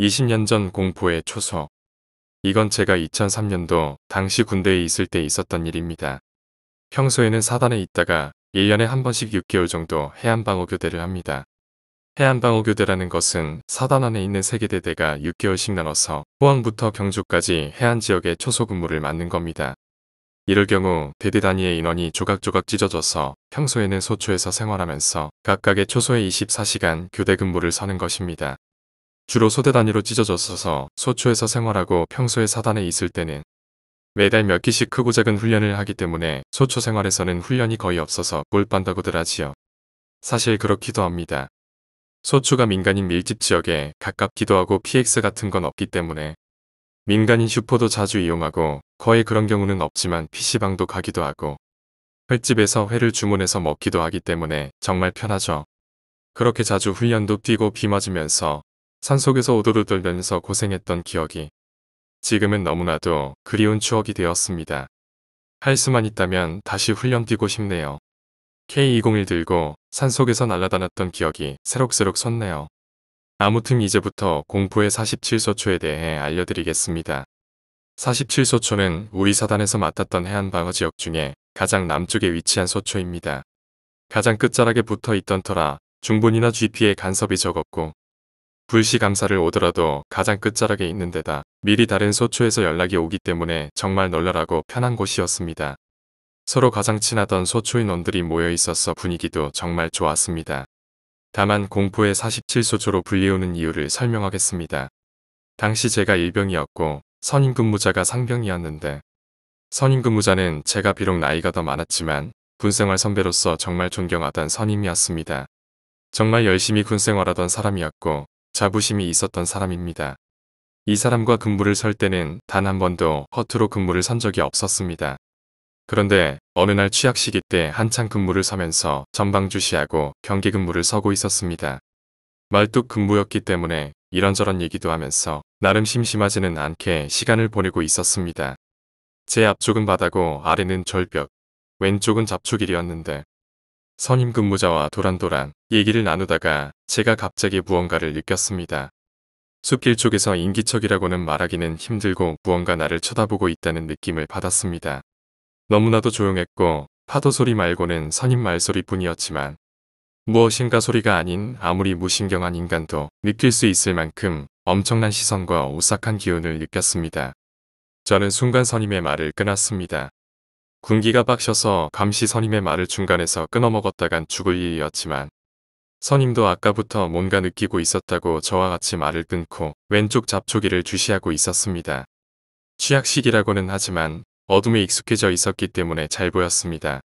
20년 전 공포의 초소. 이건 제가 2003년도 당시 군대에 있을 때 있었던 일입니다. 평소에는 사단에 있다가 1년에 한 번씩 6개월 정도 해안방어교대를 합니다. 해안방어교대라는 것은 사단 안에 있는 세계대대가 6개월씩 나눠서 포항부터 경주까지 해안지역의 초소 근무를 맡는 겁니다. 이럴 경우 대대 단위의 인원이 조각조각 찢어져서 평소에는 소초에서 생활하면서 각각의 초소에 24시간 교대 근무를 서는 것입니다. 주로 소대 단위로 찢어졌어서 소초에서 생활하고 평소에 사단에 있을 때는 매달 몇 기씩 크고 작은 훈련을 하기 때문에 소초 생활에서는 훈련이 거의 없어서 몰반다고들 하지요. 사실 그렇기도 합니다. 소초가 민간인 밀집 지역에 가깝기도 하고 PX 같은 건 없기 때문에 민간인 슈퍼도 자주 이용하고 거의 그런 경우는 없지만 PC방도 가기도 하고 횟집에서 회를 주문해서 먹기도 하기 때문에 정말 편하죠. 그렇게 자주 훈련도 뛰고 비 맞으면서 산속에서 오도도돌면서 고생했던 기억이 지금은 너무나도 그리운 추억이 되었습니다. 할 수만 있다면 다시 훈련 뛰고 싶네요. K201 들고 산속에서 날아다녔던 기억이 새록새록 섰네요 아무튼 이제부터 공포의 47소초에 대해 알려드리겠습니다. 47소초는 우리 사단에서 맡았던 해안방어 지역 중에 가장 남쪽에 위치한 소초입니다. 가장 끝자락에 붙어 있던 터라 중분이나 GP의 간섭이 적었고 불시 감사를 오더라도 가장 끝자락에 있는 데다 미리 다른 소초에서 연락이 오기 때문에 정말 널널하고 편한 곳이었습니다. 서로 가장 친하던 소초인원들이 모여 있어서 분위기도 정말 좋았습니다. 다만 공포의 47소초로 불리우는 이유를 설명하겠습니다. 당시 제가 일병이었고 선임근무자가 상병이었는데 선임근무자는 제가 비록 나이가 더 많았지만 군생활 선배로서 정말 존경하던 선임이었습니다. 정말 열심히 군생활하던 사람이었고 자부심이 있었던 사람입니다. 이 사람과 근무를 설 때는 단 한 번도 허투로 근무를 선 적이 없었습니다. 그런데 어느 날 취약 시기 때 한창 근무를 서면서 전방주시하고 경기 근무를 서고 있었습니다. 말뚝 근무였기 때문에 이런저런 얘기도 하면서 나름 심심하지는 않게 시간을 보내고 있었습니다. 제 앞쪽은 바다고 아래는 절벽, 왼쪽은 잡초길이었는데 선임 근무자와 도란도란 얘기를 나누다가 제가 갑자기 무언가를 느꼈습니다. 숲길 쪽에서 인기척이라고는 말하기는 힘들고 무언가 나를 쳐다보고 있다는 느낌을 받았습니다. 너무나도 조용했고 파도 소리 말고는 선임 말소리 뿐이었지만 무엇인가 소리가 아닌 아무리 무신경한 인간도 느낄 수 있을 만큼 엄청난 시선과 오싹한 기운을 느꼈습니다. 저는 순간 선임의 말을 끊었습니다. 군기가 빡셔서 감시 선임의 말을 중간에서 끊어먹었다간 죽을 일이었지만 선임도 아까부터 뭔가 느끼고 있었다고 저와 같이 말을 끊고 왼쪽 잡초기를 주시하고 있었습니다. 취약식이라고는 하지만 어둠에 익숙해져 있었기 때문에 잘 보였습니다.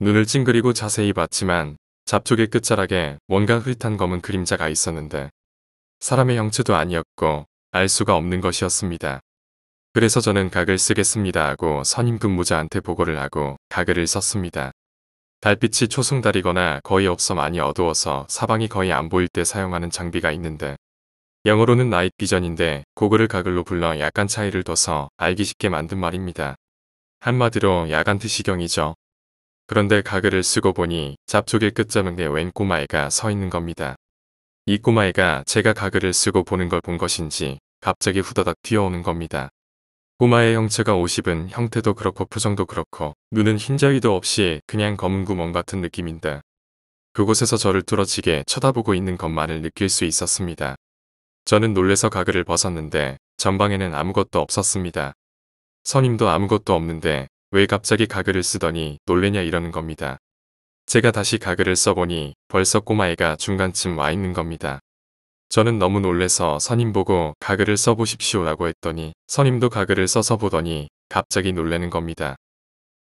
눈을 찡그리고 자세히 봤지만 잡초의 끝자락에 뭔가 흐릿한 검은 그림자가 있었는데 사람의 형체도 아니었고 알 수가 없는 것이었습니다. 그래서 저는 가글 쓰겠습니다 하고 선임 근무자한테 보고를 하고 가글을 썼습니다. 달빛이 초승달이거나 거의 없어 많이 어두워서 사방이 거의 안 보일 때 사용하는 장비가 있는데 영어로는 나이트 비전인데 고글을 가글로 불러 약간 차이를 둬서 알기 쉽게 만든 말입니다. 한마디로 야간 드시경이죠. 그런데 가글을 쓰고 보니 잡초의끝자락내웬 꼬마애가 서 있는 겁니다. 이 꼬마애가 제가 가글을 쓰고 보는 걸 본 것인지 갑자기 후다닥 뛰어오는 겁니다. 꼬마의 형체가 50은 형태도 그렇고 표정도 그렇고 눈은 흰자위도 없이 그냥 검은 구멍 같은 느낌인데 그곳에서 저를 뚫어지게 쳐다보고 있는 것만을 느낄 수 있었습니다. 저는 놀래서 가글을 벗었는데 전방에는 아무것도 없었습니다. 선임도 아무것도 없는데 왜 갑자기 가글을 쓰더니 놀래냐 이러는 겁니다. 제가 다시 가글을 써보니 벌써 꼬마애가 중간쯤 와 있는 겁니다. 저는 너무 놀래서 선임 보고 가글을 써보십시오 라고 했더니 선임도 가글을 써서 보더니 갑자기 놀래는 겁니다.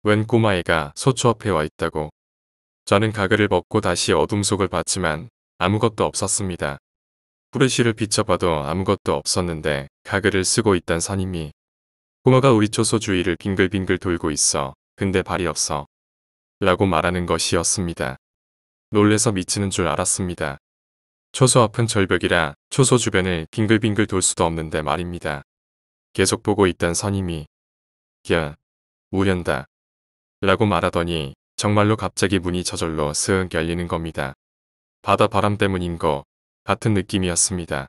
웬 꼬마애가 소초 앞에 와 있다고. 저는 가글을 벗고 다시 어둠 속을 봤지만 아무것도 없었습니다. 뿌르시를 비춰봐도 아무것도 없었는데 가글을 쓰고 있던 선임이 꼬마가 우리 초소 주위를 빙글빙글 돌고 있어 근데 발이 없어 라고 말하는 것이었습니다. 놀래서 미치는 줄 알았습니다. 초소 앞은 절벽이라 초소 주변을 빙글빙글 돌 수도 없는데 말입니다. 계속 보고 있던 선임이 야, 우련다 라고 말하더니 정말로 갑자기 문이 저절로 스윽 열리는 겁니다. 바다 바람 때문인 거 같은 느낌이었습니다.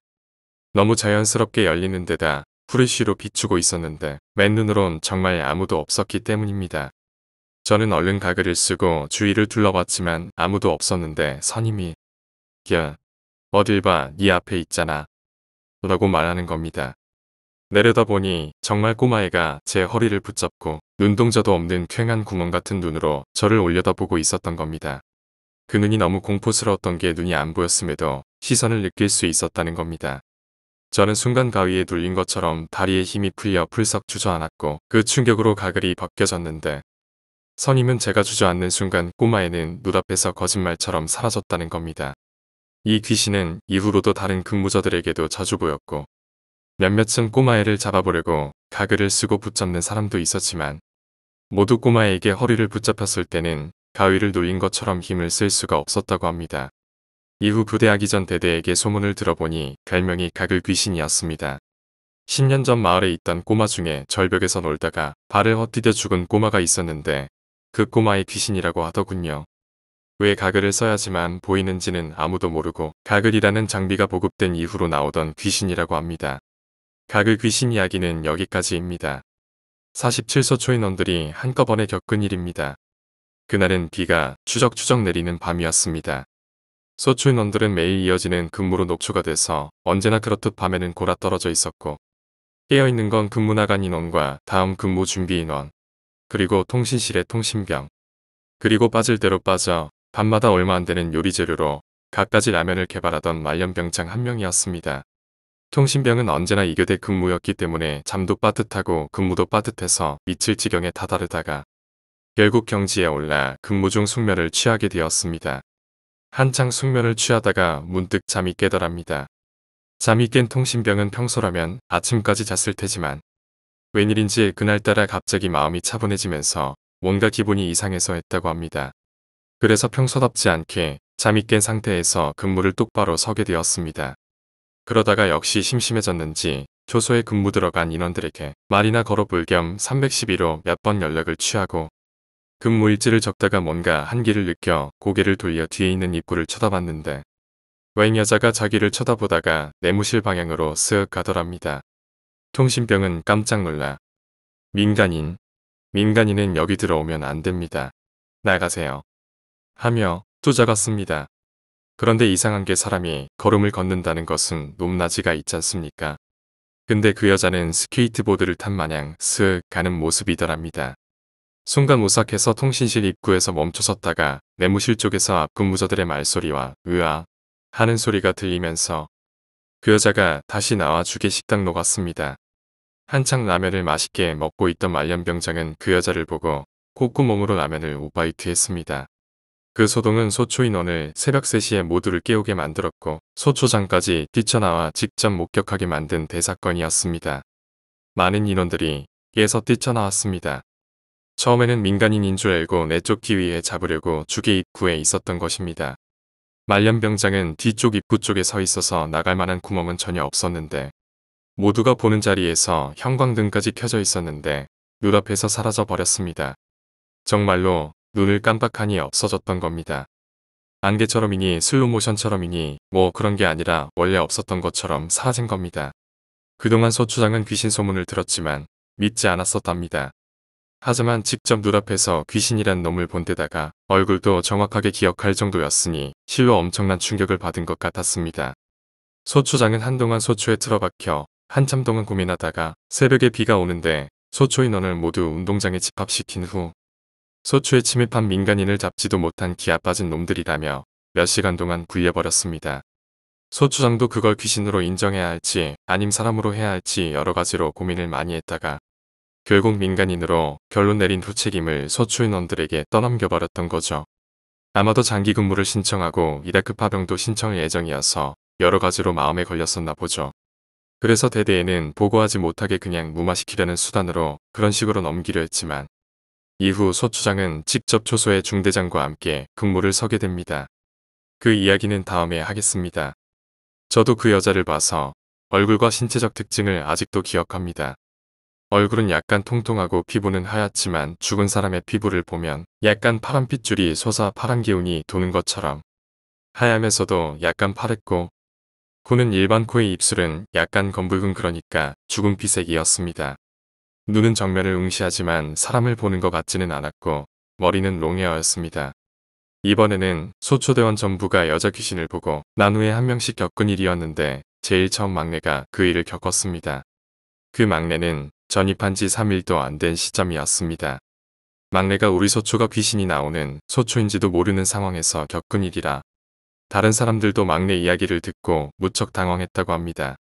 너무 자연스럽게 열리는 데다 프리쉬로 비추고 있었는데 맨눈으론 정말 아무도 없었기 때문입니다. 저는 얼른 가글을 쓰고 주위를 둘러봤지만 아무도 없었는데 선임이 야 어딜 봐, 네 앞에 있잖아. 라고 말하는 겁니다. 내려다보니 정말 꼬마애가 제 허리를 붙잡고 눈동자도 없는 쾌한 구멍 같은 눈으로 저를 올려다보고 있었던 겁니다. 그 눈이 너무 공포스러웠던 게 눈이 안 보였음에도 시선을 느낄 수 있었다는 겁니다. 저는 순간 가위에 눌린 것처럼 다리에 힘이 풀려 풀썩 주저앉았고 그 충격으로 가글이 벗겨졌는데 선임은 제가 주저앉는 순간 꼬마애는 눈앞에서 거짓말처럼 사라졌다는 겁니다. 이 귀신은 이후로도 다른 근무자들에게도 자주 보였고 몇몇은 꼬마애를 잡아보려고 가글을 쓰고 붙잡는 사람도 있었지만 모두 꼬마에게 애 허리를 붙잡혔을 때는 가위를 놓인 것처럼 힘을 쓸 수가 없었다고 합니다. 이후 부대하기 전 대대에게 소문을 들어보니 별명이 가글 귀신이었습니다. 10년 전 마을에 있던 꼬마 중에 절벽에서 놀다가 발을 헛디뎌 죽은 꼬마가 있었는데 그 꼬마의 귀신이라고 하더군요. 왜 가글을 써야지만 보이는지는 아무도 모르고 가글이라는 장비가 보급된 이후로 나오던 귀신이라고 합니다. 가글 귀신 이야기는 여기까지입니다. 47서 초인원들이 한꺼번에 겪은 일입니다. 그날은 비가 추적추적 내리는 밤이었습니다. 소초인원들은 매일 이어지는 근무로 녹초가 돼서 언제나 그렇듯 밤에는 골아떨어져 있었고 깨어있는 건 근무 나간 인원과 다음 근무 준비 인원 그리고 통신실의 통신병 그리고 빠질 대로 빠져 밤마다 얼마 안 되는 요리 재료로 갖가지 라면을 개발하던 말년병장 한 명이었습니다. 통신병은 언제나 이교대 근무였기 때문에 잠도 빠듯하고 근무도 빠듯해서 미칠 지경에 다다르다가 결국 경지에 올라 근무 중 숙면을 취하게 되었습니다. 한창 숙면을 취하다가 문득 잠이 깨더랍니다. 잠이 깬 통신병은 평소라면 아침까지 잤을 테지만 웬일인지 그날따라 갑자기 마음이 차분해지면서 뭔가 기분이 이상해서 했다고 합니다. 그래서 평소답지 않게 잠이 깬 상태에서 근무를 똑바로 서게 되었습니다. 그러다가 역시 심심해졌는지 조소에 근무 들어간 인원들에게 말이나 걸어볼 겸 311호 몇 번 연락을 취하고 근무 일지를 적다가 뭔가 한기를 느껴 고개를 돌려 뒤에 있는 입구를 쳐다봤는데 웬 여자가 자기를 쳐다보다가 내무실 방향으로 쓱 가더랍니다. 통신병은 깜짝 놀라 민간인 민간인은 여기 들어오면 안 됩니다. 나가세요. 하며 쫓아갔습니다. 그런데 이상한 게 사람이 걸음을 걷는다는 것은 높낮이가 있잖습니까? 근데 그 여자는 스케이트보드를 탄 마냥 슥 가는 모습이더랍니다. 순간 오싹해서 통신실 입구에서 멈춰섰다가 내무실 쪽에서 앞 근무자들의 말소리와 으아 하는 소리가 들리면서 그 여자가 다시 나와주게 식당로 갔습니다. 한창 라면을 맛있게 먹고 있던 말년병장은 그 여자를 보고 콧구멍으로 라면을 오바이트 했습니다. 그 소동은 소초 인원을 새벽 3시에 모두를 깨우게 만들었고 소초장까지 뛰쳐나와 직접 목격하게 만든 대사건이었습니다. 많은 인원들이 깨서 뛰쳐나왔습니다. 처음에는 민간인인 줄 알고 내쫓기 위해 잡으려고 주계 입구에 있었던 것입니다. 말년병장은 뒤쪽 입구 쪽에 서 있어서 나갈 만한 구멍은 전혀 없었는데 모두가 보는 자리에서 형광등까지 켜져 있었는데 눈앞에서 사라져 버렸습니다. 정말로 눈을 깜빡하니 없어졌던 겁니다. 안개처럼이니 슬로모션처럼이니 뭐 그런 게 아니라 원래 없었던 것처럼 사라진 겁니다. 그동안 소추장은 귀신 소문을 들었지만 믿지 않았었답니다. 하지만 직접 눈앞에서 귀신이란 놈을 본 데다가 얼굴도 정확하게 기억할 정도였으니 실로 엄청난 충격을 받은 것 같았습니다. 소추장은 한동안 소초에 틀어박혀 한참 동안 고민하다가 새벽에 비가 오는데 소초 인원을 모두 운동장에 집합시킨 후 소추에 침입한 민간인을 잡지도 못한 기아 빠진 놈들이라며 몇 시간 동안 굴려버렸습니다. 소추장도 그걸 귀신으로 인정해야 할지 아님 사람으로 해야 할지 여러 가지로 고민을 많이 했다가 결국 민간인으로 결론 내린 후 책임을 소추인원들에게 떠넘겨버렸던 거죠. 아마도 장기 근무를 신청하고 이라크 파병도 신청할 예정이어서 여러 가지로 마음에 걸렸었나 보죠. 그래서 대대에는 보고하지 못하게 그냥 무마시키려는 수단으로 그런 식으로 넘기려 했지만 이후 소추장은 직접 초소의 중대장과 함께 국무를 서게 됩니다. 그 이야기는 다음에 하겠습니다. 저도 그 여자를 봐서 얼굴과 신체적 특징을 아직도 기억합니다. 얼굴은 약간 통통하고 피부는 하얗지만 죽은 사람의 피부를 보면 약간 파란 핏줄이 솟아 파란 기운이 도는 것처럼 하얀에서도 약간 파랬고 코는 일반 코의 입술은 약간 검붉은 그러니까 죽은 피색이었습니다. 눈은 정면을 응시하지만 사람을 보는 것 같지는 않았고 머리는 롱헤어였습니다. 이번에는 소초대원 전부가 여자 귀신을 보고 난후에한 명씩 겪은 일이었는데 제일 처음 막내가 그 일을 겪었습니다. 그 막내는 전입한 지 3일도 안 된 시점이었습니다. 막내가 우리 소초가 귀신이 나오는 소초인지도 모르는 상황에서 겪은 일이라 다른 사람들도 막내 이야기를 듣고 무척 당황했다고 합니다.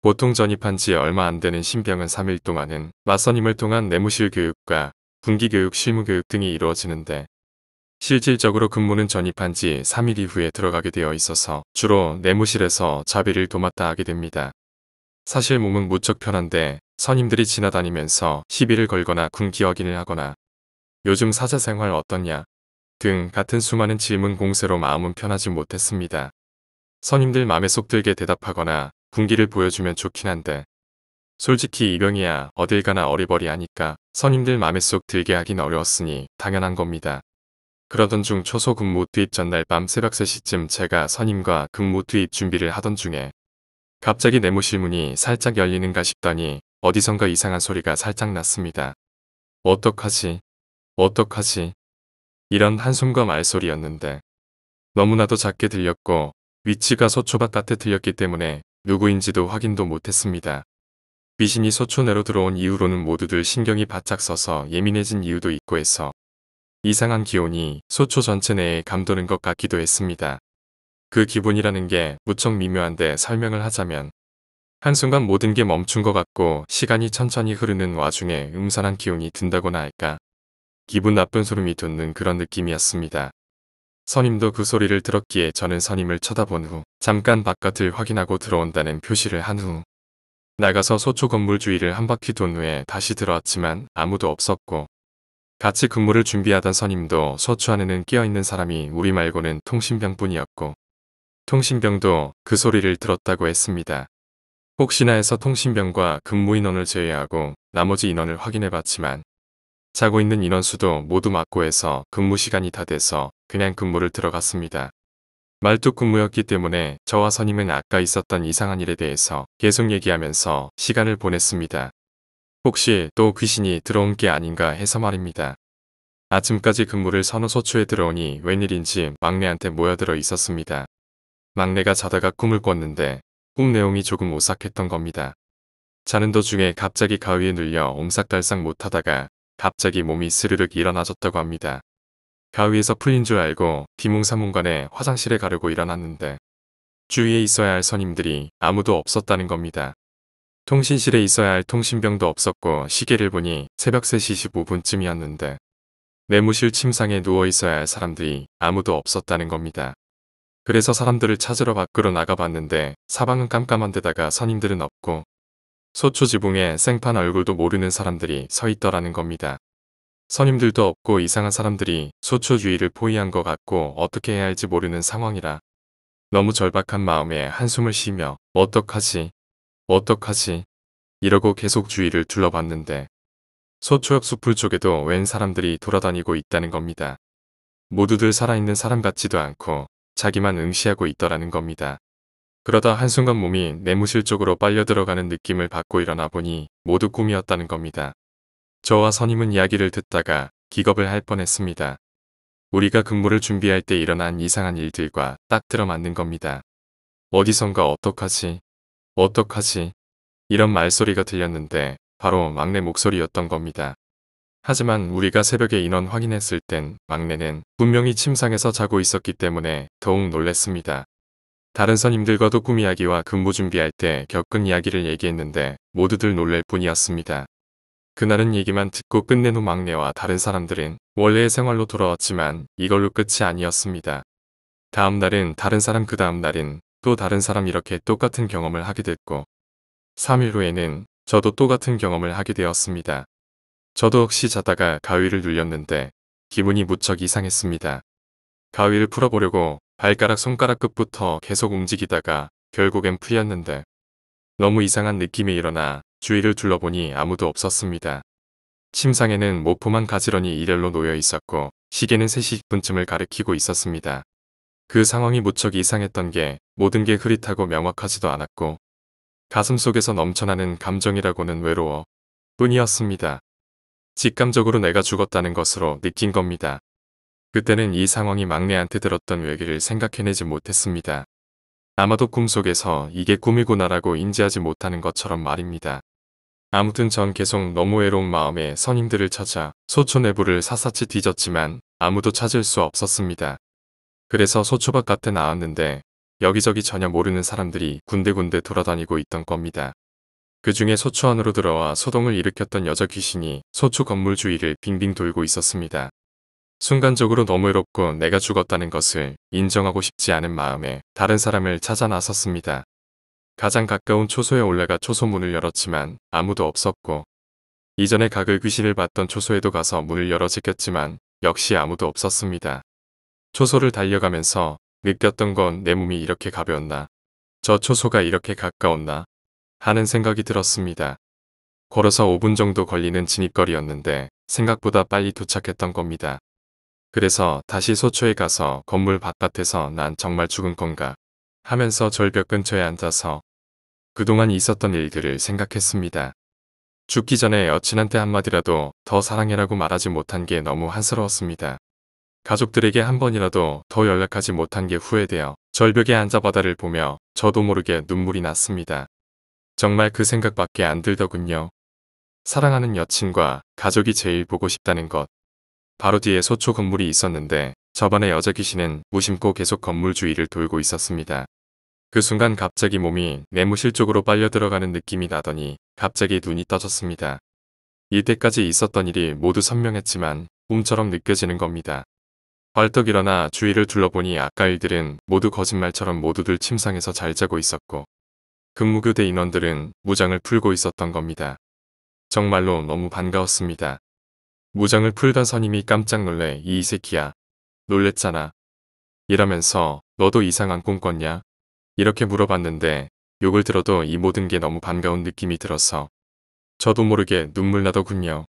보통 전입한 지 얼마 안 되는 신병은 3일 동안은 맞선임을 통한 내무실 교육과 분기교육 실무교육 등이 이루어지는데 실질적으로 근무는 전입한 지 3일 이후에 들어가게 되어 있어서 주로 내무실에서 자비를 도맡아 하게 됩니다. 사실 몸은 무척 편한데 선임들이 지나다니면서 시비를 걸거나 군기 확인을 하거나 요즘 사자 생활 어떻냐 등 같은 수많은 질문 공세로 마음은 편하지 못했습니다. 선임들 마음에 속 들게 대답하거나 군기를 보여주면 좋긴 한데 솔직히 이병이야 어딜 가나 어리버리하니까 선임들 맘에 쏙 들게 하긴 어려웠으니 당연한 겁니다. 그러던 중 초소 근무 투입 전날 밤 새벽 3시쯤 제가 선임과 근무 투입 준비를 하던 중에 갑자기 내무실 문이 살짝 열리는가 싶더니 어디선가 이상한 소리가 살짝 났습니다. 어떡하지? 어떡하지? 이런 한숨과 말소리였는데 너무나도 작게 들렸고 위치가 서초밭 밭에 들렸기 때문에 누구인지도 확인도 못했습니다. 미신이 서초내로 들어온 이후로는 모두들 신경이 바짝 써서 예민해진 이유도 있고 해서 이상한 기온이 소초 전체 내에 감도는 것 같기도 했습니다. 그 기분이라는 게 무척 미묘한데 설명을 하자면 한순간 모든 게 멈춘 것 같고 시간이 천천히 흐르는 와중에 음산한 기운이 든다고나 할까 기분 나쁜 소름이 돋는 그런 느낌이었습니다. 선임도 그 소리를 들었기에 저는 선임을 쳐다본 후 잠깐 바깥을 확인하고 들어온다는 표시를 한 후 나가서 소초 건물 주위를 한 바퀴 돈 후에 다시 들어왔지만 아무도 없었고 같이 근무를 준비하던 선임도 소초 안에는 끼어있는 사람이 우리 말고는 통신병뿐이었고 통신병도 그 소리를 들었다고 했습니다. 혹시나 해서 통신병과 근무 인원을 제외하고 나머지 인원을 확인해봤지만 자고 있는 인원수도 모두 맞고 해서 근무 시간이 다 돼서 그냥 근무를 들어갔습니다. 말뚝 근무였기 때문에 저와 선임은 아까 있었던 이상한 일에 대해서 계속 얘기하면서 시간을 보냈습니다. 혹시 또 귀신이 들어온 게 아닌가 해서 말입니다. 아침까지 근무를 선호소초에 들어오니 웬일인지 막내한테 모여들어 있었습니다. 막내가 자다가 꿈을 꿨는데 꿈 내용이 조금 오싹했던 겁니다. 자는 도중에 갑자기 가위에 눌려 옴삭달싹 못하다가 갑자기 몸이 스르륵 일어나졌다고 합니다. 가위에서 풀린 줄 알고 비몽사몽간에 화장실에 가려고 일어났는데 주위에 있어야 할 선임들이 아무도 없었다는 겁니다. 통신실에 있어야 할 통신병도 없었고 시계를 보니 새벽 3시 15분쯤이었는데 내무실 침상에 누워 있어야 할 사람들이 아무도 없었다는 겁니다. 그래서 사람들을 찾으러 밖으로 나가봤는데 사방은 깜깜한 데다가 선임들은 없고 소초 지붕에 생판 얼굴도 모르는 사람들이 서 있더라는 겁니다. 선임들도 없고 이상한 사람들이 소초주의를 포위한 것 같고 어떻게 해야 할지 모르는 상황이라 너무 절박한 마음에 한숨을 쉬며 어떡하지? 어떡하지? 이러고 계속 주위를 둘러봤는데 소초역 숲풀 쪽에도 웬 사람들이 돌아다니고 있다는 겁니다. 모두들 살아있는 사람 같지도 않고 자기만 응시하고 있더라는 겁니다. 그러다 한순간 몸이 내무실 쪽으로 빨려 들어가는 느낌을 받고 일어나 보니 모두 꿈이었다는 겁니다. 저와 선임은 이야기를 듣다가 기겁을 할 뻔했습니다. 우리가 근무를 준비할 때 일어난 이상한 일들과 딱 들어맞는 겁니다. 어디선가 어떡하지? 어떡하지? 이런 말소리가 들렸는데 바로 막내 목소리였던 겁니다. 하지만 우리가 새벽에 인원 확인했을 땐 막내는 분명히 침상에서 자고 있었기 때문에 더욱 놀랬습니다. 다른 선임들과도 꿈 이야기와 근무 준비할 때 겪은 이야기를 얘기했는데 모두들 놀랄 뿐이었습니다. 그날은 얘기만 듣고 끝낸 후 막내와 다른 사람들은 원래의 생활로 돌아왔지만 이걸로 끝이 아니었습니다. 다음 날은 다른 사람 그 다음 날은 또 다른 사람 이렇게 똑같은 경험을 하게 됐고 3일 후에는 저도 똑같은 경험을 하게 되었습니다. 저도 혹시 자다가 가위를 눌렸는데 기분이 무척 이상했습니다. 가위를 풀어보려고 발가락 손가락 끝부터 계속 움직이다가 결국엔 풀렸는데 너무 이상한 느낌이 일어나 주위를 둘러보니 아무도 없었습니다. 침상에는 모포만 가지런히 이렬로 놓여 있었고 시계는 3시 10분쯤을 가리키고 있었습니다. 그 상황이 무척 이상했던 게 모든 게 흐릿하고 명확하지도 않았고 가슴 속에서 넘쳐나는 감정이라고는 외로워 뿐이었습니다. 직감적으로 내가 죽었다는 것으로 느낀 겁니다. 그때는 이 상황이 막내한테 들었던 외기를 생각해내지 못했습니다. 아마도 꿈속에서 이게 꿈이구나라고 인지하지 못하는 것처럼 말입니다. 아무튼 전 계속 너무 외로운 마음에 선임들을 찾아 소초 내부를 샅샅이 뒤졌지만 아무도 찾을 수 없었습니다. 그래서 소초 밭같에 나왔는데 여기저기 전혀 모르는 사람들이 군데군데 돌아다니고 있던 겁니다. 그 중에 소초 안으로 들어와 소동을 일으켰던 여자 귀신이 소초 건물 주위를 빙빙 돌고 있었습니다. 순간적으로 너무 외롭고 내가 죽었다는 것을 인정하고 싶지 않은 마음에 다른 사람을 찾아 나섰습니다. 가장 가까운 초소에 올라가 초소문을 열었지만 아무도 없었고 이전에 각을 귀신을 봤던 초소에도 가서 문을 열어 지켰지만 역시 아무도 없었습니다. 초소를 달려가면서 느꼈던 건 내 몸이 이렇게 가벼웠나 저 초소가 이렇게 가까웠나 하는 생각이 들었습니다. 걸어서 5분 정도 걸리는 진입거리였는데 생각보다 빨리 도착했던 겁니다. 그래서 다시 소초에 가서 건물 바깥에서 난 정말 죽은 건가 하면서 절벽 근처에 앉아서 그동안 있었던 일들을 생각했습니다. 죽기 전에 여친한테 한마디라도 더 사랑해라고 말하지 못한 게 너무 한스러웠습니다. 가족들에게 한 번이라도 더 연락하지 못한 게 후회되어 절벽에 앉아 바다를 보며 저도 모르게 눈물이 났습니다. 정말 그 생각밖에 안 들더군요. 사랑하는 여친과 가족이 제일 보고 싶다는 것. 바로 뒤에 소초 건물이 있었는데 저번에 여자 귀신은 무심코 계속 건물 주위를 돌고 있었습니다. 그 순간 갑자기 몸이 내무실 쪽으로 빨려 들어가는 느낌이 나더니 갑자기 눈이 떠졌습니다. 이때까지 있었던 일이 모두 선명했지만 꿈처럼 느껴지는 겁니다. 벌떡 일어나 주위를 둘러보니 아까 일들은 모두 거짓말처럼 모두들 침상에서 잘 자고 있었고 근무교대 인원들은 무장을 풀고 있었던 겁니다. 정말로 너무 반가웠습니다. 무장을 풀던 선임이 깜짝 놀래 이 새끼야 놀랬잖아 이러면서 너도 이상한 꿈 꿨냐 이렇게 물어봤는데 욕을 들어도 이 모든 게 너무 반가운 느낌이 들어서 저도 모르게 눈물 나더군요.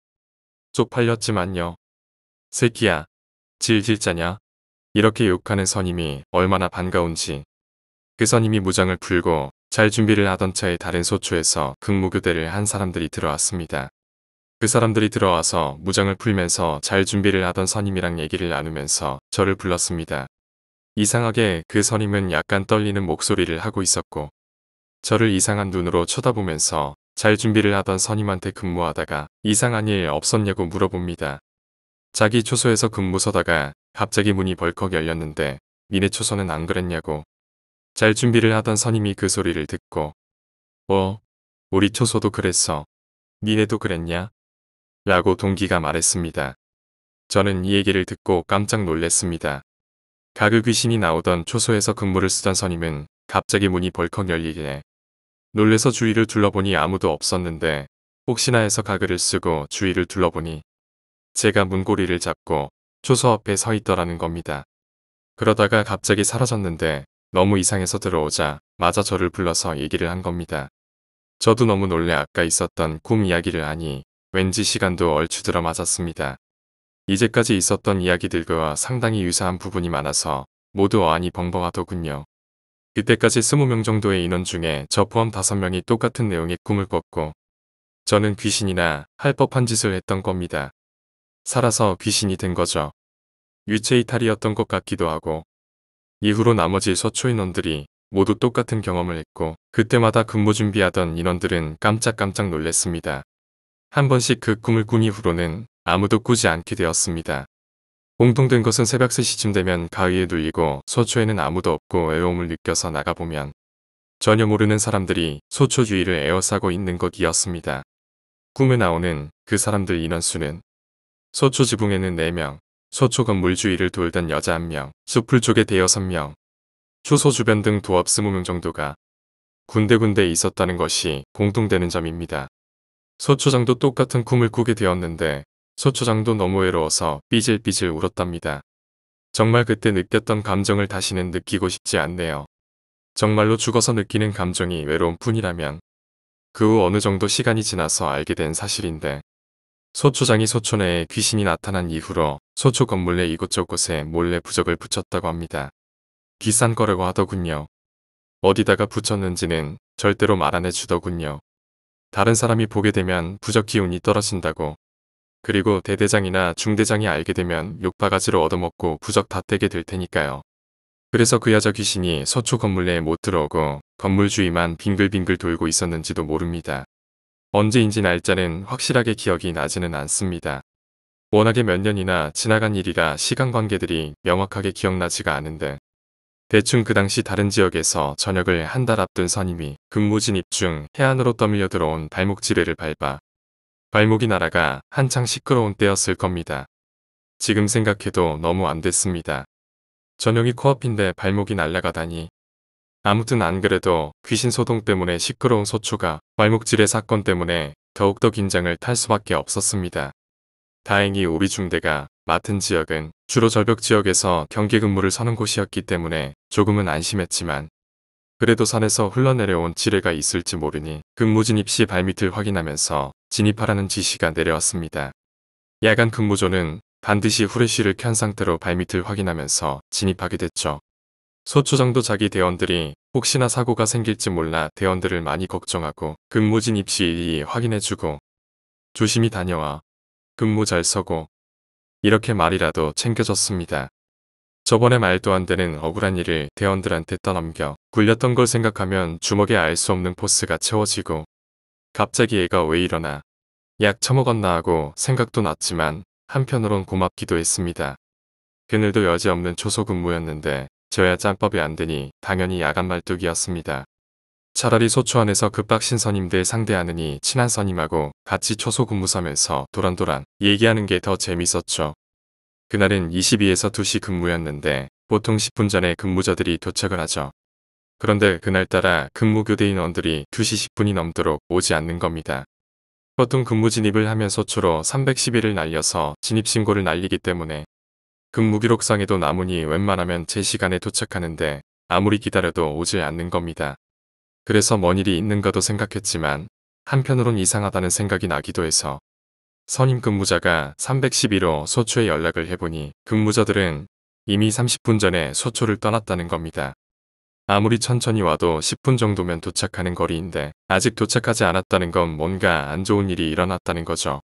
쪽팔렸지만요. 새끼야, 질질짜냐? 이렇게 욕하는 선임이 얼마나 반가운지. 그 선임이 무장을 풀고 잘 준비를 하던 차에 다른 소초에서 근무교대를 한 사람들이 들어왔습니다. 그 사람들이 들어와서 무장을 풀면서 잘 준비를 하던 선임이랑 얘기를 나누면서 저를 불렀습니다. 이상하게 그 선임은 약간 떨리는 목소리를 하고 있었고 저를 이상한 눈으로 쳐다보면서 잘 준비를 하던 선임한테 근무하다가 이상한 일 없었냐고 물어봅니다. 자기 초소에서 근무 서다가 갑자기 문이 벌컥 열렸는데 니네 초소는 안 그랬냐고. 잘 준비를 하던 선임이 그 소리를 듣고 어? 우리 초소도 그랬어. 니네도 그랬냐? 라고 동기가 말했습니다. 저는 이 얘기를 듣고 깜짝 놀랐습니다. 가그 귀신이 나오던 초소에서 근무를 쓰던 선임은 갑자기 문이 벌컥 열리기에 놀래서 주위를 둘러보니 아무도 없었는데 혹시나 해서 가그를 쓰고 주위를 둘러보니 제가 문고리를 잡고 초소 앞에 서 있더라는 겁니다. 그러다가 갑자기 사라졌는데 너무 이상해서 들어오자 마저 저를 불러서 얘기를 한 겁니다. 저도 너무 놀래 아까 있었던 꿈 이야기를 하니 왠지 시간도 얼추 들어 맞았습니다. 이제까지 있었던 이야기들과 상당히 유사한 부분이 많아서 모두 어안이 벙벙하더군요. 그때까지 20명 정도의 인원 중에 저 포함 5명이 똑같은 내용의 꿈을 꿨고 저는 귀신이나 할 법한 짓을 했던 겁니다. 살아서 귀신이 된 거죠. 유체이탈이었던 것 같기도 하고 이후로 나머지 서초 인원들이 모두 똑같은 경험을 했고 그때마다 근무 준비하던 인원들은 깜짝깜짝 놀랐습니다. 한 번씩 그 꿈을 꾼 이후로는 아무도 꾸지 않게 되었습니다. 공통된 것은 새벽 3시쯤 되면 가위에 누이고 소초에는 아무도 없고 외로움을 느껴서 나가보면 전혀 모르는 사람들이 소초 주위를 에워싸고 있는 것이었습니다. 꿈에 나오는 그 사람들 인원수는 소초 지붕에는 4명, 소초 건물 주위를 돌던 여자 1명, 숲풀 쪽에 대여섯 명 초소 주변 등 도합 20명 정도가 군데군데 있었다는 것이 공통되는 점입니다. 소초장도 똑같은 꿈을 꾸게 되었는데 소초장도 너무 외로워서 삐질삐질 울었답니다. 정말 그때 느꼈던 감정을 다시는 느끼고 싶지 않네요. 정말로 죽어서 느끼는 감정이 외로움 뿐이라면 그 후 어느 정도 시간이 지나서 알게 된 사실인데 소초장이 소촌에 귀신이 나타난 이후로 소초 건물 내 이곳저곳에 몰래 부적을 붙였다고 합니다. 비싼 거라고 하더군요. 어디다가 붙였는지는 절대로 말 안 해주더군요. 다른 사람이 보게 되면 부적 기운이 떨어진다고 그리고 대대장이나 중대장이 알게 되면 욕바가지로 얻어먹고 부적 다 떼게 될 테니까요. 그래서 그 여자 귀신이 서초 건물 내에 못 들어오고 건물 주위만 빙글빙글 돌고 있었는지도 모릅니다. 언제인지 날짜는 확실하게 기억이 나지는 않습니다. 워낙에 몇 년이나 지나간 일이라 시간 관계들이 명확하게 기억나지가 않은데 대충 그 당시 다른 지역에서 저녁을 한 달 앞둔 선임이 근무 진입 중 해안으로 떠밀려 들어온 발목 지뢰를 밟아 발목이 날아가 한창 시끄러운 때였을 겁니다. 지금 생각해도 너무 안 됐습니다. 저녁이 코앞인데 발목이 날아가다니. 아무튼 안 그래도 귀신 소동 때문에 시끄러운 소초가 발목질의 사건 때문에 더욱더 긴장을 탈 수밖에 없었습니다. 다행히 우리 중대가 맡은 지역은 주로 절벽 지역에서 경계 근무를 서는 곳이었기 때문에 조금은 안심했지만 그래도 산에서 흘러내려온 지뢰가 있을지 모르니 근무 진입 시 발밑을 확인하면서 진입하라는 지시가 내려왔습니다. 야간 근무조는 반드시 후레쉬를 켠 상태로 발밑을 확인하면서 진입하게 됐죠. 소초장도 자기 대원들이 혹시나 사고가 생길지 몰라 대원들을 많이 걱정하고 근무 진입 시 일이 확인해주고 조심히 다녀와 근무 잘 서고 이렇게 말이라도 챙겨줬습니다. 저번에 말도 안 되는 억울한 일을 대원들한테 떠넘겨 굴렸던 걸 생각하면 주먹에 알 수 없는 포스가 채워지고 갑자기 애가왜일어나약 처먹었나 하고 생각도 났지만 한편으론 고맙기도 했습니다. 그늘도 여지없는 초소근무였는데 저야 짬밥이 안 되니 당연히 야간 말뚝이었습니다. 차라리 소초 안에서 급박신 선임들 상대하느니 친한 선임하고 같이 초소근무 서면서 도란도란 얘기하는 게 더 재밌었죠. 그날은 22에서 2시 근무였는데 보통 10분 전에 근무자들이 도착을 하죠. 그런데 그날따라 근무 교대 인원들이 2시 10분이 넘도록 오지 않는 겁니다. 보통 근무 진입을 하면서 초로 311을 날려서 진입신고를 날리기 때문에 근무 기록상에도 남으니 웬만하면 제 시간에 도착하는데 아무리 기다려도 오질 않는 겁니다. 그래서 뭔 일이 있는가도 생각했지만 한편으론 이상하다는 생각이 나기도 해서 선임 근무자가 311호 소초에 연락을 해보니 근무자들은 이미 30분 전에 소초를 떠났다는 겁니다. 아무리 천천히 와도 10분 정도면 도착하는 거리인데 아직 도착하지 않았다는 건 뭔가 안 좋은 일이 일어났다는 거죠.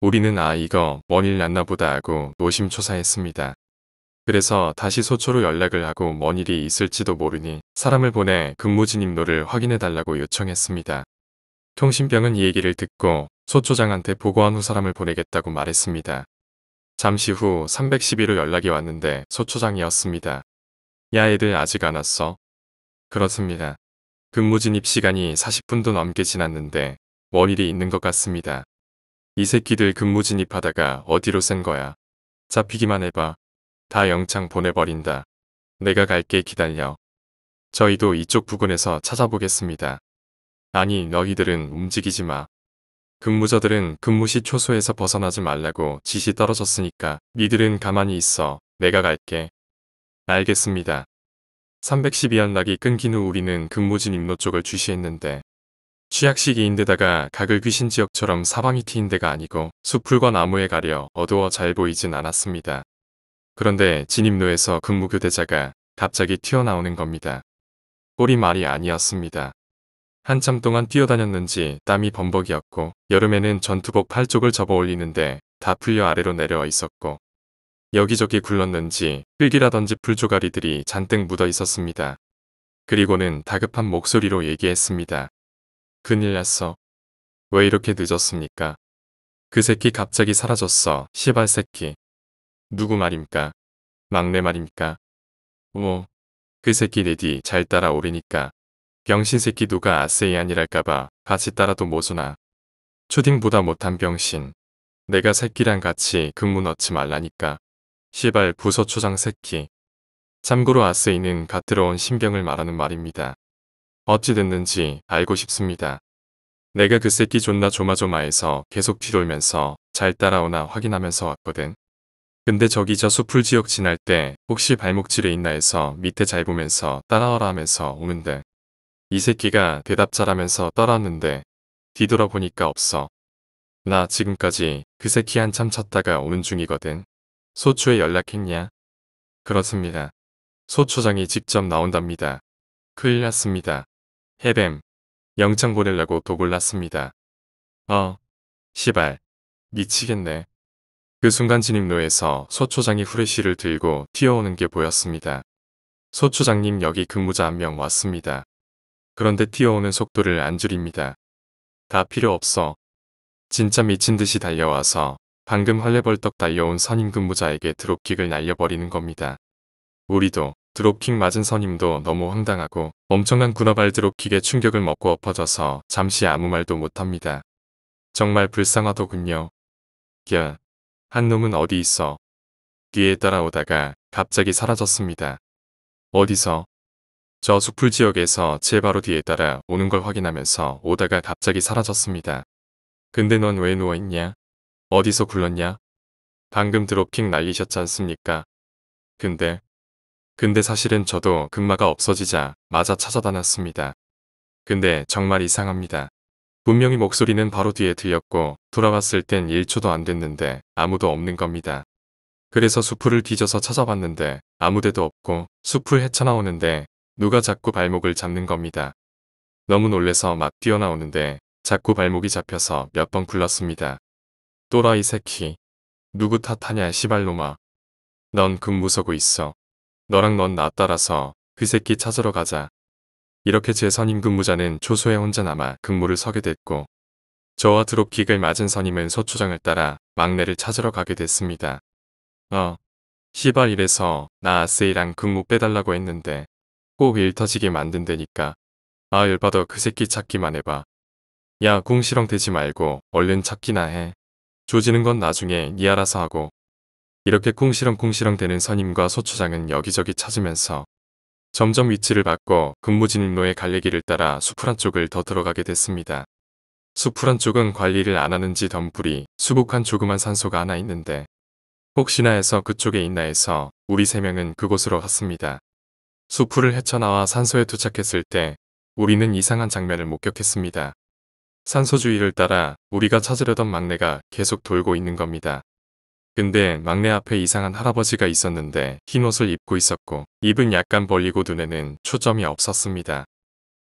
우리는 아 이거 뭔 일 났나 보다 하고 노심초사했습니다. 그래서 다시 소초로 연락을 하고 뭔 일이 있을지도 모르니 사람을 보내 근무 진입로를 확인해달라고 요청했습니다. 통신병은 이 얘기를 듣고 소초장한테 보고한 후 사람을 보내겠다고 말했습니다. 잠시 후3 1 1로 연락이 왔는데 소초장이었습니다. 야 애들 아직 안 왔어? 그렇습니다. 근무 진입 시간이 40분도 넘게 지났는데 월일이 있는 것 같습니다. 이 새끼들 근무 진입하다가 어디로 센 거야? 잡히기만 해봐. 다 영창 보내버린다. 내가 갈게 기다려. 저희도 이쪽 부근에서 찾아보겠습니다. 아니 너희들은 움직이지 마. 근무자들은 근무 시 초소에서 벗어나지 말라고 지시 떨어졌으니까 니들은 가만히 있어. 내가 갈게. 알겠습니다. 312연락이 끊긴 후 우리는 근무진 입로 쪽을 주시했는데 취약시기인데다가 각을 귀신 지역처럼 사방이 트인 데가 아니고 숲풀과 나무에 가려 어두워 잘 보이진 않았습니다. 그런데 진입로에서 근무교대자가 갑자기 튀어나오는 겁니다. 꼬리 말이 아니었습니다. 한참 동안 뛰어다녔는지 땀이 범벅이었고 여름에는 전투복 팔쪽을 접어 올리는데 다 풀려 아래로 내려와 있었고 여기저기 굴렀는지 흙이라던지 풀조가리들이 잔뜩 묻어 있었습니다. 그리고는 다급한 목소리로 얘기했습니다. 큰일 났어. 왜 이렇게 늦었습니까? 그 새끼 갑자기 사라졌어. 시발 새끼. 누구 말입니까? 막내 말입니까? 뭐, 그 새끼 레디잘 따라오리니까 병신새끼 누가 아세이 아니랄까봐 같이 따라도 모순아. 초딩보다 못한 병신. 내가 새끼랑 같이 근무 넣지 말라니까. 시발 부서초장 새끼. 참고로 아세이는 갓 들어온 신병을 말하는 말입니다. 어찌 됐는지 알고 싶습니다. 내가 그 새끼 존나 조마조마해서 계속 뒤돌면서 잘 따라오나 확인하면서 왔거든. 근데 저기 저 수풀 지역 지날 때 혹시 발목질에 있나 해서 밑에 잘 보면서 따라와라 하면서 오는데 이 새끼가 대답 잘하면서 떨었는데 뒤돌아보니까 없어. 나 지금까지 그 새끼 한참 찾다가 오는 중이거든. 소초에 연락했냐? 그렇습니다. 소초장이 직접 나온답니다. 큰일 났습니다. 해뱀. 영창 보내려고 독을 났습니다. 어. 시발. 미치겠네. 그 순간 진입로에서 소초장이 후레쉬를 들고 튀어오는게 보였습니다. 소초장님 여기 근무자 한 명 왔습니다. 그런데 뛰어오는 속도를 안 줄입니다. 다 필요 없어. 진짜 미친 듯이 달려와서 방금 헐레벌떡 달려온 선임 근무자에게 드롭킥을 날려버리는 겁니다. 우리도 드롭킥 맞은 선임도 너무 황당하고 엄청난 군어발 드롭킥에 충격을 먹고 엎어져서 잠시 아무 말도 못합니다. 정말 불쌍하더군요. 겨, 한 놈은 어디 있어? 뒤에 따라오다가 갑자기 사라졌습니다. 어디서 저 숲풀 지역에서 제 바로 뒤에 따라 오는 걸 확인하면서 오다가 갑자기 사라졌습니다. 근데 넌 왜 누워있냐? 어디서 굴렀냐? 방금 드롭킹 날리셨지 않습니까? 근데 근데 사실은 저도 금마가 없어지자 맞아 찾아다녔습니다. 근데 정말 이상합니다. 분명히 목소리는 바로 뒤에 들렸고 돌아왔을 땐 1초도 안 됐는데 아무도 없는 겁니다. 그래서 수풀을 뒤져서 찾아봤는데 아무데도 없고 수풀 헤쳐나오는데 누가 자꾸 발목을 잡는 겁니다. 너무 놀래서 막 뛰어나오는데 자꾸 발목이 잡혀서 몇 번 굴렀습니다. 또라이 새끼. 누구 탓하냐 시발놈아. 넌 근무서고 있어. 너랑 넌 나 따라서 그 새끼 찾으러 가자. 이렇게 제 선임 근무자는 초소에 혼자 남아 근무를 서게 됐고 저와 드롭킥을 맞은 선임은 소초장을 따라 막내를 찾으러 가게 됐습니다. 어, 시발 이래서 나 아세이랑 근무 빼달라고 했는데 꼭 일터지게 만든다니까. 아 열받아 그 새끼 찾기만 해봐. 야 궁시렁 대지 말고 얼른 찾기나 해. 조지는 건 나중에 니 알아서 하고. 이렇게 궁시렁궁시렁 되는 선임과 소초장은 여기저기 찾으면서 점점 위치를 바꿔 근무진입로의 갈래길을 따라 수풀 한쪽을 더 들어가게 됐습니다. 수풀 한쪽은 관리를 안 하는지 덤불이 수북한 조그만 산소가 하나 있는데 혹시나 해서 그쪽에 있나 해서 우리 세 명은 그곳으로 갔습니다. 수풀을 헤쳐나와 산소에 도착했을 때 우리는 이상한 장면을 목격했습니다. 산소 주위를 따라 우리가 찾으려던 막내가 계속 돌고 있는 겁니다. 근데 막내 앞에 이상한 할아버지가 있었는데 흰 옷을 입고 있었고 입은 약간 벌리고 눈에는 초점이 없었습니다.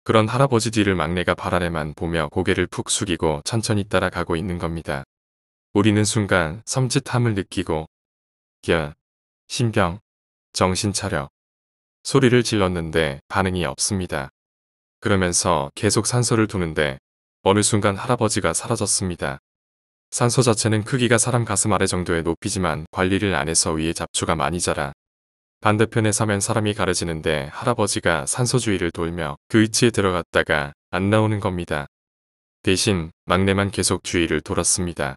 그런 할아버지 뒤를 막내가 발아래만 보며 고개를 푹 숙이고 천천히 따라가고 있는 겁니다. 우리는 순간 섬짓함을 느끼고 겨, 신경 정신 차려 소리를 질렀는데 반응이 없습니다. 그러면서 계속 산소를 두는데 어느 순간 할아버지가 사라졌습니다. 산소 자체는 크기가 사람 가슴 아래 정도의 높이지만 관리를 안 해서 위에 잡초가 많이 자라 반대편에 서면 사람이 가려지는데 할아버지가 산소 주위를 돌며 그 위치에 들어갔다가 안 나오는 겁니다. 대신 막내만 계속 주위를 돌았습니다.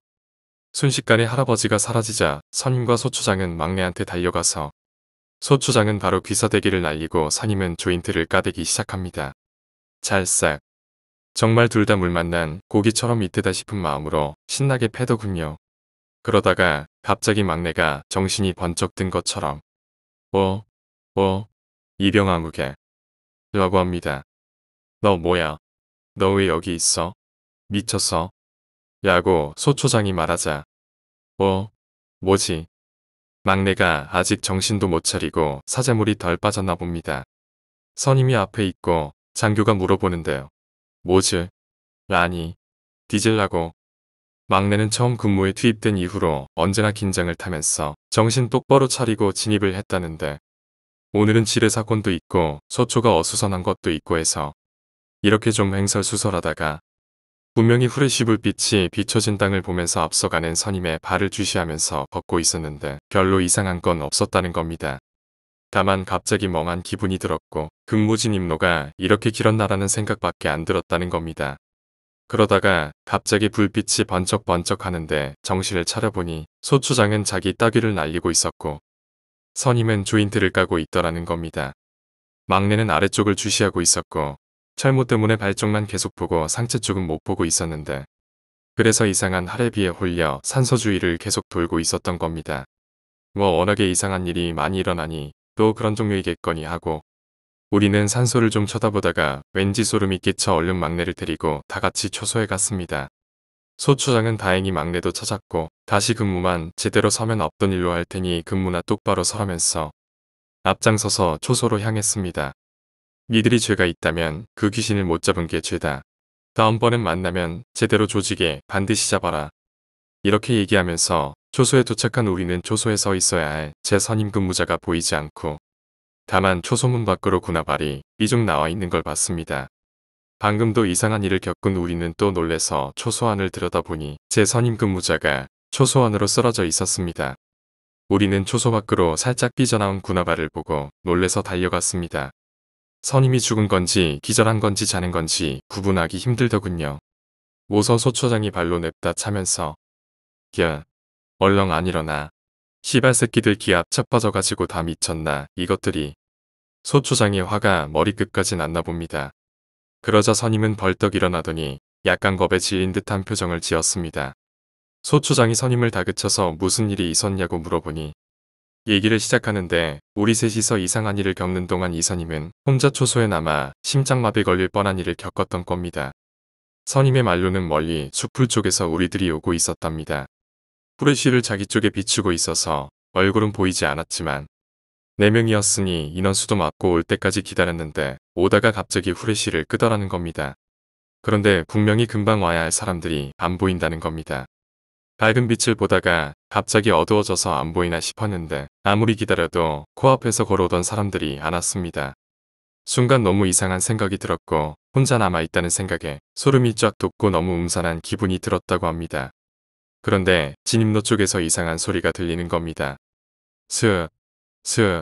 순식간에 할아버지가 사라지자 선임과 소초장은 막내한테 달려가서 소추장은 바로 귀사대기를 날리고 산이은 조인트를 까대기 시작합니다. 잘싹. 정말 둘 다물 만난 고기처럼 이때다 싶은 마음으로 신나게 패더군요. 그러다가 갑자기 막내가 정신이 번쩍 든 것처럼 어, 어, 이병아무게 라고 합니다. 너 뭐야? 너 왜 여기 있어? 미쳤어? 라고 소초장이 말하자 어, 뭐지? 막내가 아직 정신도 못 차리고 사재물이 덜 빠졌나 봅니다. 선임이 앞에 있고 장교가 물어보는데요. 뭐지? 라니. 디젤라고 막내는 처음 근무에 투입된 이후로 언제나 긴장을 타면서 정신 똑바로 차리고 진입을 했다는데 오늘은 지뢰 사건도 있고 서초가 어수선한 것도 있고 해서 이렇게 좀 횡설수설하다가 분명히 후레쉬 불빛이 비춰진 땅을 보면서 앞서가는 선임의 발을 주시하면서 걷고 있었는데 별로 이상한 건 없었다는 겁니다. 다만 갑자기 멍한 기분이 들었고 근무진 임로가 이렇게 길었나라는 생각밖에 안 들었다는 겁니다. 그러다가 갑자기 불빛이 번쩍번쩍 하는데 정신을 차려보니 소추장은 자기 따귀를 날리고 있었고 선임은 조인트를 까고 있더라는 겁니다. 막내는 아래쪽을 주시하고 있었고 철모 때문에 발쪽만 계속 보고 상체 쪽은 못 보고 있었는데 그래서 이상한 하레비에 홀려 산소 주위를 계속 돌고 있었던 겁니다. 뭐 워낙에 이상한 일이 많이 일어나니 또 그런 종류이겠거니 하고 우리는 산소를 좀 쳐다보다가 왠지 소름이 끼쳐 얼른 막내를 데리고 다같이 초소에 갔습니다. 소초장은 다행히 막내도 찾았고 다시 근무만 제대로 서면 없던 일로 할 테니 근무나 똑바로 서라면서 앞장서서 초소로 향했습니다. 니들이 죄가 있다면 그 귀신을 못 잡은 게 죄다. 다음번엔 만나면 제대로 조직에 반드시 잡아라. 이렇게 얘기하면서 초소에 도착한 우리는 초소에 서 있어야 할 제 선임 근무자가 보이지 않고 다만 초소문 밖으로 군나발이 삐죽 나와 있는 걸 봤습니다. 방금도 이상한 일을 겪은 우리는 또 놀래서 초소안을 들여다보니 제 선임 근무자가 초소안으로 쓰러져 있었습니다. 우리는 초소 밖으로 살짝 삐져나온 군나발을 보고 놀래서 달려갔습니다. 선임이 죽은 건지 기절한 건지 자는 건지 구분하기 힘들더군요. 모서 소초장이 발로 냅다 차면서 야, 얼렁 안 일어나 시발 새끼들 기압 차 빠져가지고 다 미쳤나 이것들이 소초장의 화가 머리끝까지 났나 봅니다. 그러자 선임은 벌떡 일어나더니 약간 겁에 질린 듯한 표정을 지었습니다. 소초장이 선임을 다그쳐서 무슨 일이 있었냐고 물어보니 얘기를 시작하는데 우리 셋이서 이상한 일을 겪는 동안 이선임은 혼자 초소에 남아 심장마비 걸릴 뻔한 일을 겪었던 겁니다. 선임의 말로는 멀리 숲풀 쪽에서 우리들이 오고 있었답니다. 후레쉬를 자기 쪽에 비추고 있어서 얼굴은 보이지 않았지만 4명이었으니 인원수도 맞고 올 때까지 기다렸는데 오다가 갑자기 후레쉬를 끄더라는 겁니다. 그런데 분명히 금방 와야 할 사람들이 안 보인다는 겁니다. 밝은 빛을 보다가 갑자기 어두워져서 안 보이나 싶었는데 아무리 기다려도 코앞에서 걸어오던 사람들이 안 왔습니다. 순간 너무 이상한 생각이 들었고 혼자 남아있다는 생각에 소름이 쫙 돋고 너무 음산한 기분이 들었다고 합니다. 그런데 진입로 쪽에서 이상한 소리가 들리는 겁니다. 스, 스,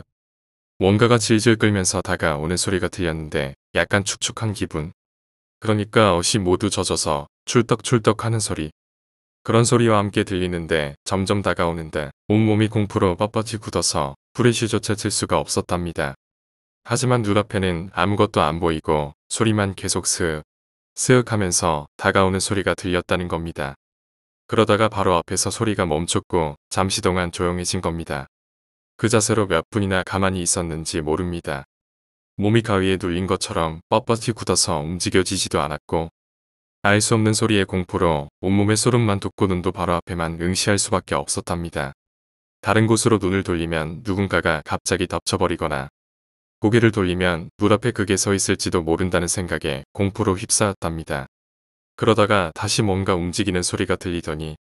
뭔가가 질질 끌면서 다가오는 소리가 들렸는데 약간 축축한 기분. 그러니까 옷이 모두 젖어서 출떡출떡 하는 소리, 그런 소리와 함께 들리는데 점점 다가오는데 온몸이 공포로 뻣뻣이 굳어서 브레시조차 칠 수가 없었답니다. 하지만 눈앞에는 아무것도 안 보이고 소리만 계속 스윽 스윽 하면서 다가오는 소리가 들렸다는 겁니다. 그러다가 바로 앞에서 소리가 멈췄고 잠시 동안 조용해진 겁니다. 그 자세로 몇 분이나 가만히 있었는지 모릅니다. 몸이 가위에 눌린 것처럼 뻣뻣이 굳어서 움직여지지도 않았고 알수 없는 소리의 공포로 온몸에 소름만 돋고 눈도 바로 앞에만 응시할 수밖에 없었답니다. 다른 곳으로 눈을 돌리면 누군가가 갑자기 덮쳐버리거나 고개를 돌리면 물 앞에 그게 서 있을지도 모른다는 생각에 공포로 휩싸였답니다. 그러다가 다시 뭔가 움직이는 소리가 들리더니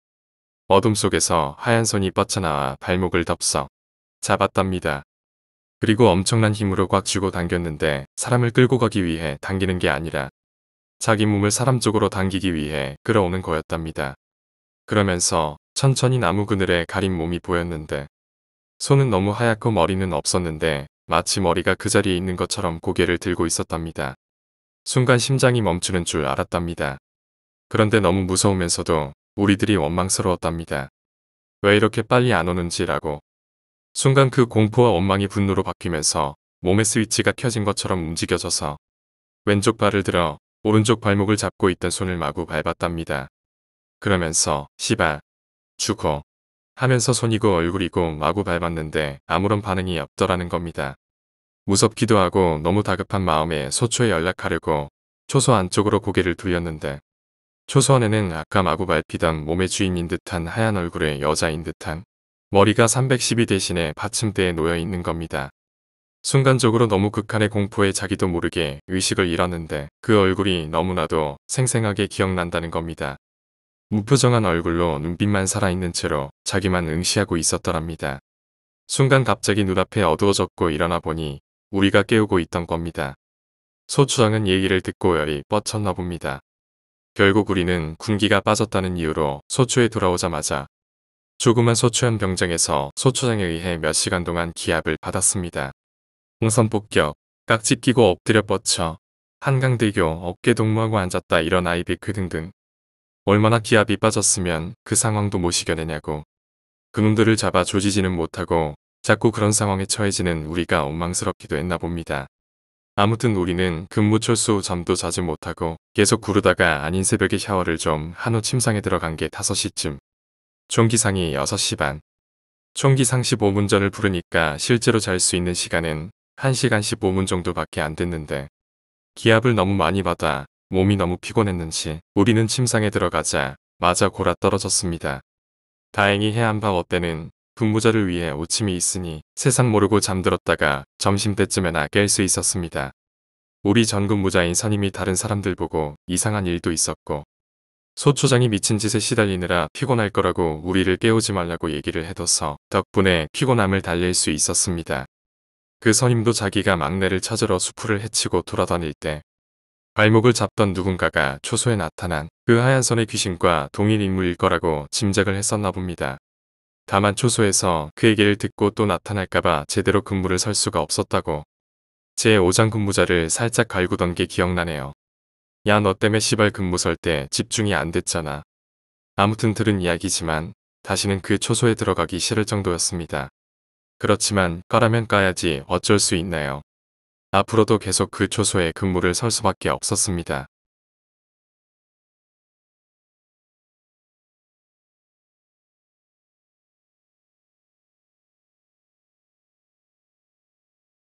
어둠 속에서 하얀 손이 뻗쳐나와 발목을 덥석 잡았답니다. 그리고 엄청난 힘으로 꽉 쥐고 당겼는데 사람을 끌고 가기 위해 당기는 게 아니라 자기 몸을 사람 쪽으로 당기기 위해 끌어오는 거였답니다. 그러면서 천천히 나무 그늘에 가린 몸이 보였는데 손은 너무 하얗고 머리는 없었는데 마치 머리가 그 자리에 있는 것처럼 고개를 들고 있었답니다. 순간 심장이 멈추는 줄 알았답니다. 그런데 너무 무서우면서도 우리들이 원망스러웠답니다. 왜 이렇게 빨리 안 오는지라고. 순간 그 공포와 원망이 분노로 바뀌면서 몸의 스위치가 켜진 것처럼 움직여져서 왼쪽 발을 들어 오른쪽 발목을 잡고 있던 손을 마구 밟았답니다. 그러면서 시바 죽어 하면서 손이고 얼굴이고 마구 밟았는데 아무런 반응이 없더라는 겁니다. 무섭기도 하고 너무 다급한 마음에 소초에 연락하려고 초소 안쪽으로 고개를 돌렸는데 초소 안에는 아까 마구 밟히던 몸의 주인인 듯한 하얀 얼굴의 여자인 듯한 머리가 3 1 2 대신에 받침대에 놓여 있는 겁니다. 순간적으로 너무 극한의 공포에 자기도 모르게 의식을 잃었는데 그 얼굴이 너무나도 생생하게 기억난다는 겁니다. 무표정한 얼굴로 눈빛만 살아있는 채로 자기만 응시하고 있었더랍니다. 순간 갑자기 눈앞에 어두워졌고 일어나 보니 우리가 깨우고 있던 겁니다. 소추장은 얘기를 듣고 열이 뻗쳤나 봅니다. 결국 우리는 군기가 빠졌다는 이유로 소추에 돌아오자마자 조그만 소추현 병장에서 소추장에 의해 몇 시간 동안 기압을 받았습니다. 동선 폭격, 깍지 끼고 엎드려 뻗쳐, 한강대교 어깨 동무하고 앉았다 이런 아이비크 그 등등. 얼마나 기압이 빠졌으면 그 상황도 못 이겨내냐고. 그놈들을 잡아 조지지는 못하고 자꾸 그런 상황에 처해지는 우리가 원망스럽기도 했나 봅니다. 아무튼 우리는 근무 철수 잠도 자지 못하고 계속 구르다가 아닌 새벽에 샤워를 좀한우 침상에 들어간 게 5시쯤. 총기상이 6시 반. 총기상 15분 전을 부르니까 실제로 잘 수 있는 시간은 1시간 15분 정도밖에 안 됐는데 기압을 너무 많이 받아 몸이 너무 피곤했는지 우리는 침상에 들어가자 마자 골아 떨어졌습니다. 다행히 해안밤 어때는 분무자를 위해 오침이 있으니 세상 모르고 잠들었다가 점심때쯤에나 깰 수 있었습니다. 우리 전근무자인 선임이 다른 사람들 보고 이상한 일도 있었고 소초장이 미친 짓에 시달리느라 피곤할 거라고 우리를 깨우지 말라고 얘기를 해둬서 덕분에 피곤함을 달랠 수 있었습니다. 그 선임도 자기가 막내를 찾으러 수풀을 헤치고 돌아다닐 때 발목을 잡던 누군가가 초소에 나타난 그 하얀 선의 귀신과 동일 인물일 거라고 짐작을 했었나 봅니다. 다만 초소에서 그 얘기를 듣고 또 나타날까봐 제대로 근무를 설 수가 없었다고 제 5장 근무자를 살짝 갈구던 게 기억나네요. 야너 때문에 시발 근무 설 때 집중이 안 됐잖아. 아무튼 들은 이야기지만 다시는 그 초소에 들어가기 싫을 정도였습니다. 그렇지만 까라면 까야지 어쩔 수 있나요. 앞으로도 계속 그 초소에 근무를 설 수밖에 없었습니다.